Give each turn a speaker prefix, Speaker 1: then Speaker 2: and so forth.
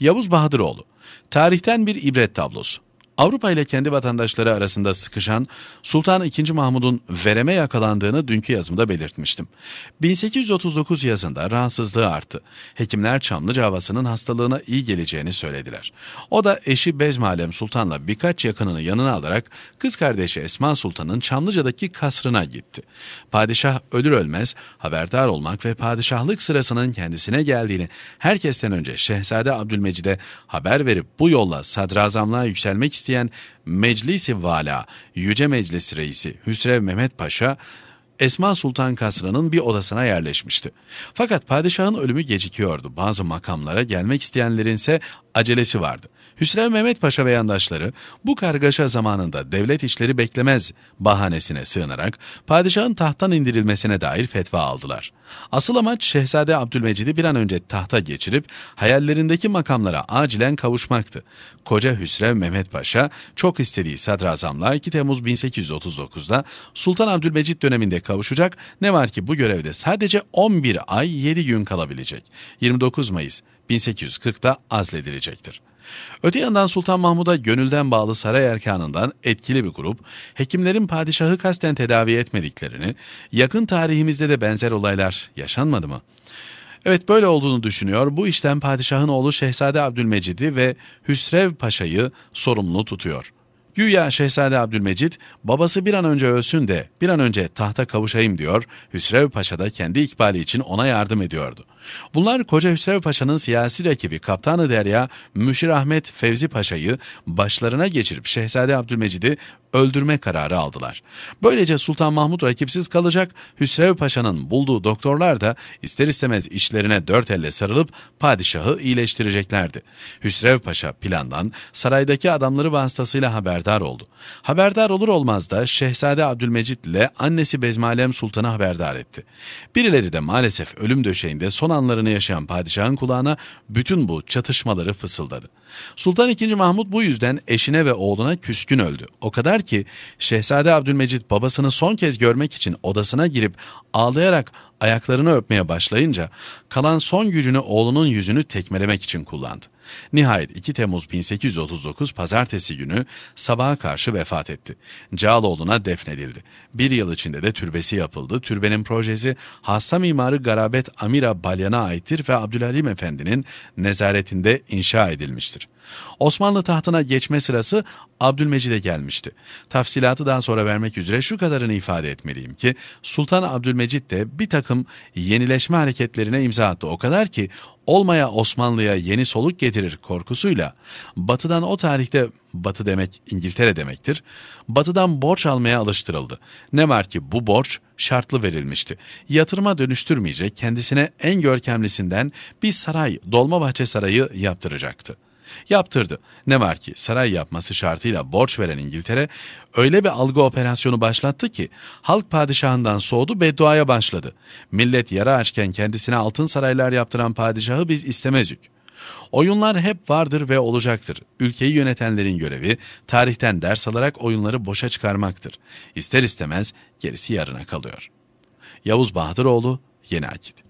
Speaker 1: Yavuz Bahadıroğlu. Tarihten bir ibret tablosu. Avrupa ile kendi vatandaşları arasında sıkışan Sultan II. Mahmud'un vereme yakalandığını dünkü yazımda belirtmiştim. 1839 yazında rahatsızlığı arttı. Hekimler Çamlıca havasının hastalığına iyi geleceğini söylediler. O da eşi Bezmalem Sultan'la birkaç yakınını yanına alarak kız kardeşi Esma Sultan'ın Çamlıca'daki kasrına gitti. Padişah ölür ölmez haberdar olmak ve padişahlık sırasının kendisine geldiğini herkesten önce Şehzade Abdülmecid'e haber verip bu yolla sadrazamlığa yükselmek istedi isteyen meclis Vala Yüce Meclis Reisi Hüsrev Mehmet Paşa Esma Sultan Kasra'nın bir odasına yerleşmişti. Fakat padişahın ölümü gecikiyordu. Bazı makamlara gelmek isteyenlerin ise acelesi vardı. Hüsrev Mehmet Paşa ve yandaşları bu kargaşa zamanında devlet işleri beklemez bahanesine sığınarak padişahın tahttan indirilmesine dair fetva aldılar. Asıl amaç Şehzade Abdülmecid'i bir an önce tahta geçirip hayallerindeki makamlara acilen kavuşmaktı. Koca Hüsrev Mehmet Paşa çok istediği sadrazamla 2 Temmuz 1839'da Sultan Abdülmecid döneminde kavuşacak. Ne var ki bu görevde sadece 11 ay 7 gün kalabilecek. 29 Mayıs 1840'da azledilecektir. Öte yandan Sultan Mahmud'a gönülden bağlı saray erkanından etkili bir grup, hekimlerin padişahı kasten tedavi etmediklerini, yakın tarihimizde de benzer olaylar yaşanmadı mı? Evet böyle olduğunu düşünüyor. Bu işten padişahın oğlu Şehzade Abdülmecid'i ve Hüsrev Paşa'yı sorumlu tutuyor. Güya Şehzade Abdülmecit babası bir an önce ölsün de bir an önce tahta kavuşayım diyor Hüsrev Paşa da kendi ikbali için ona yardım ediyordu. Bunlar koca Hüsrev Paşa'nın siyasi rakibi Kaptanı Derya Müşir Ahmet Fevzi Paşa'yı başlarına geçirip Şehzade Abdülmecid'i öldürme kararı aldılar. Böylece Sultan Mahmut rakipsiz kalacak Hüsrev Paşa'nın bulduğu doktorlar da ister istemez içlerine dört elle sarılıp padişahı iyileştireceklerdi. Hüsrev Paşa plandan saraydaki adamları vasıtasıyla haberdar haberdar oldu. Haberdar olur olmaz da Şehzade Abdülmecit ile annesi Bezmalem Sultan'ı haberdar etti. Birileri de maalesef ölüm döşeğinde son anlarını yaşayan padişahın kulağına bütün bu çatışmaları fısıldadı. Sultan II. Mahmut bu yüzden eşine ve oğluna küskün öldü. O kadar ki Şehzade Abdülmecit babasını son kez görmek için odasına girip ağlayarak ayaklarını öpmeye başlayınca kalan son gücünü oğlunun yüzünü tekmelemek için kullandı. Nihayet 2 Temmuz 1839 pazartesi günü sabaha karşı vefat etti. Cağaloğlu'na defnedildi. Bir yıl içinde de türbesi yapıldı. Türbenin projesi hassa mimarı Garabet Amira Balyan'a aittir ve Abdülhalim Efendi'nin nezaretinde inşa edilmiştir. Osmanlı tahtına geçme sırası Abdülmecid'e gelmişti. Tafsilatı daha sonra vermek üzere şu kadarını ifade etmeliyim ki Sultan Abdülmecid de bir takım yenileşme hareketlerine imza attı. O kadar ki olmaya Osmanlı'ya yeni soluk getirir korkusuyla batıdan o tarihte batı demek İngiltere demektir. Batıdan borç almaya alıştırıldı. Ne var ki bu borç şartlı verilmişti. Yatırıma dönüştürmeyecek kendisine en görkemlisinden bir saray Dolmabahçe Sarayı yaptıracaktı. Yaptırdı. Ne var ki saray yapması şartıyla borç veren İngiltere öyle bir algı operasyonu başlattı ki halk padişahından soğudu bedduaya başladı. Millet yara açken kendisine altın saraylar yaptıran padişahı biz istemezük. Oyunlar hep vardır ve olacaktır. Ülkeyi yönetenlerin görevi tarihten ders alarak oyunları boşa çıkarmaktır. İster istemez gerisi yarına kalıyor. Yavuz Bahadıroğlu Yeni Akit